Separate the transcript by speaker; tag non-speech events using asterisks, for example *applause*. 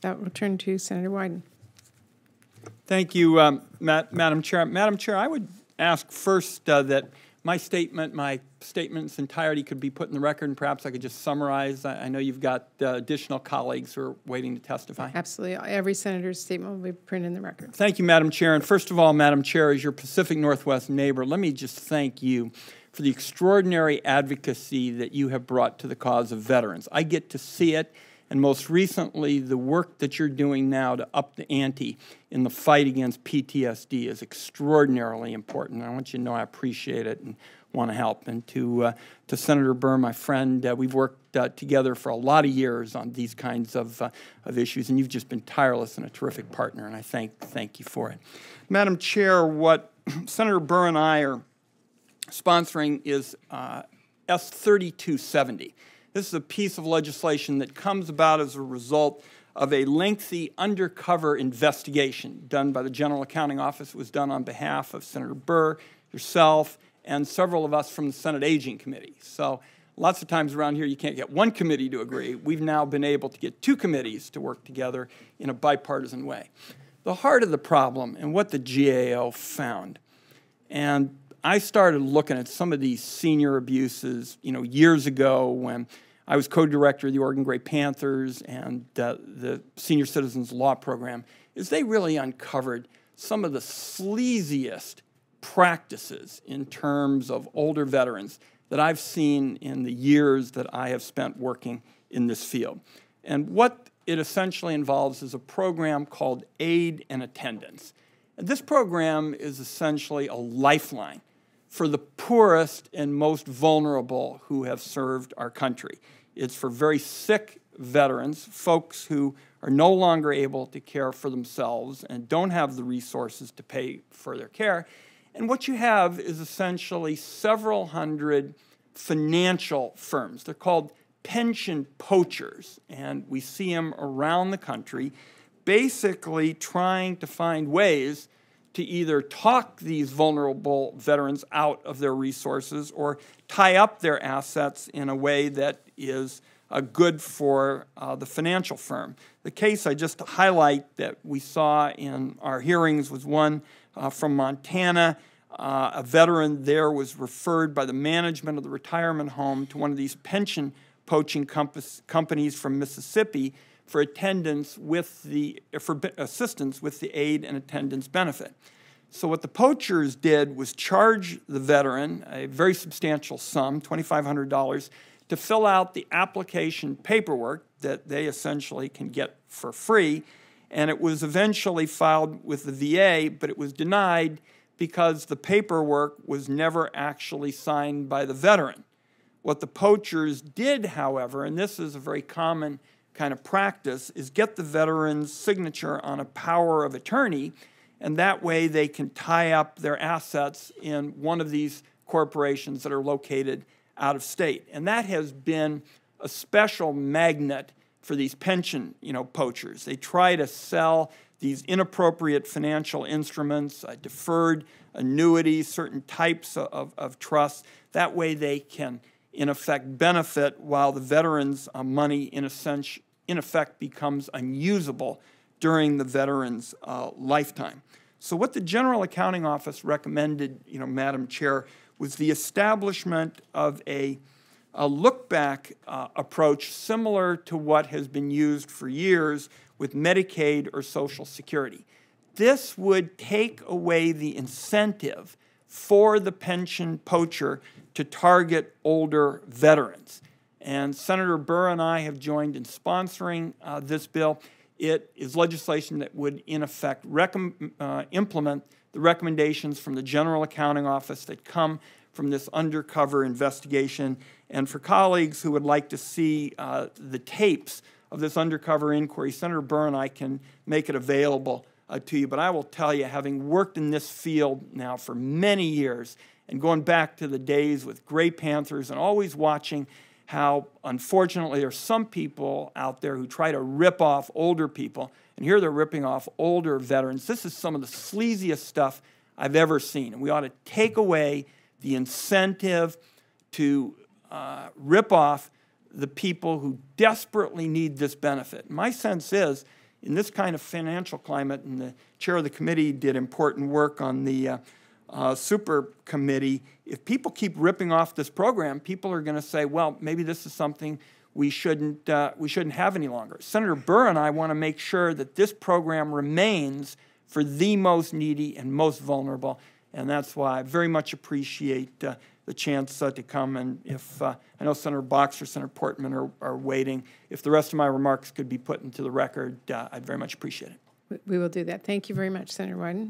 Speaker 1: That will turn to Senator Wyden. Thank you, um, Ma Madam Chair. Madam Chair, I would ask first uh, that my statement, my statement's entirety could be put in the record, and perhaps I could just summarize. I, I know you've got uh, additional colleagues who are waiting to testify. Absolutely. Every senator's statement will be printed in the record. Thank you, Madam Chair. And first of all, Madam Chair, as your Pacific Northwest neighbor, let me just thank you for the extraordinary advocacy that you have brought to the cause of veterans. I get to see it and most recently, the work that you're doing now to up the ante in the fight against PTSD is extraordinarily important. I want you to know I appreciate it and want to help. And to, uh, to Senator Burr, my friend, uh, we've worked uh, together for a lot of years on these kinds of, uh, of issues, and you've just been tireless and a terrific partner, and I thank, thank you for it. Madam Chair, what *clears throat* Senator Burr and I are sponsoring is uh, S3270. This is a piece of legislation that comes about as a result of a lengthy undercover investigation done by the General Accounting Office. It was done on behalf of Senator Burr, yourself, and several of us from the Senate Aging Committee. So lots of times around here you can't get one committee to agree. We've now been able to get two committees to work together in a bipartisan way. The heart of the problem and what the GAO found, and I started looking at some of these senior abuses, you know, years ago when I was co-director of the Oregon Gray Panthers and uh, the Senior Citizens Law Program, is they really uncovered some of the sleaziest practices in terms of older veterans that I've seen in the years that I have spent working in this field. And what it essentially involves is a program called Aid and Attendance. And this program is essentially a lifeline for the poorest and most vulnerable who have served our country. It's for very sick veterans, folks who are no longer able to care for themselves and don't have the resources to pay for their care. And what you have is essentially several hundred financial firms. They're called pension poachers, and we see them around the country basically trying to find ways to either talk these vulnerable veterans out of their resources or tie up their assets in a way that is uh, good for uh, the financial firm. The case I just highlight that we saw in our hearings was one uh, from Montana. Uh, a veteran there was referred by the management of the retirement home to one of these pension poaching companies from Mississippi for attendance with the for assistance with the aid and attendance benefit. So what the poachers did was charge the veteran a very substantial sum, $2,500, to fill out the application paperwork that they essentially can get for free. And it was eventually filed with the VA, but it was denied because the paperwork was never actually signed by the veteran. What the poachers did, however, and this is a very common kind of practice is get the veteran's signature on a power of attorney, and that way they can tie up their assets in one of these corporations that are located out of state. And that has been a special magnet for these pension you know, poachers. They try to sell these inappropriate financial instruments, uh, deferred annuities, certain types of, of trusts. That way they can, in effect, benefit while the veterans' uh, money, in a sense, in effect becomes unusable during the veteran's uh, lifetime. So what the General Accounting Office recommended, you know, Madam Chair, was the establishment of a, a look-back uh, approach similar to what has been used for years with Medicaid or Social Security. This would take away the incentive for the pension poacher to target older veterans. And Senator Burr and I have joined in sponsoring uh, this bill. It is legislation that would, in effect, uh, implement the recommendations from the General Accounting Office that come from this undercover investigation. And for colleagues who would like to see uh, the tapes of this undercover inquiry, Senator Burr and I can make it available uh, to you. But I will tell you, having worked in this field now for many years and going back to the days with Gray Panthers and always watching how, unfortunately, there are some people out there who try to rip off older people. And here they're ripping off older veterans. This is some of the sleaziest stuff I've ever seen. And we ought to take away the incentive to uh, rip off the people who desperately need this benefit. My sense is, in this kind of financial climate, and the chair of the committee did important work on the uh, uh, super committee, if people keep ripping off this program, people are going to say, well, maybe this is something we shouldn't, uh, we shouldn't have any longer. Senator Burr and I want to make sure that this program remains for the most needy and most vulnerable. And that's why I very much appreciate uh, the chance uh, to come. And if uh, I know Senator Boxer, Senator Portman are, are, waiting, if the rest of my remarks could be put into the record, uh, I'd very much appreciate it. We will do that. Thank you very much, Senator Wyden.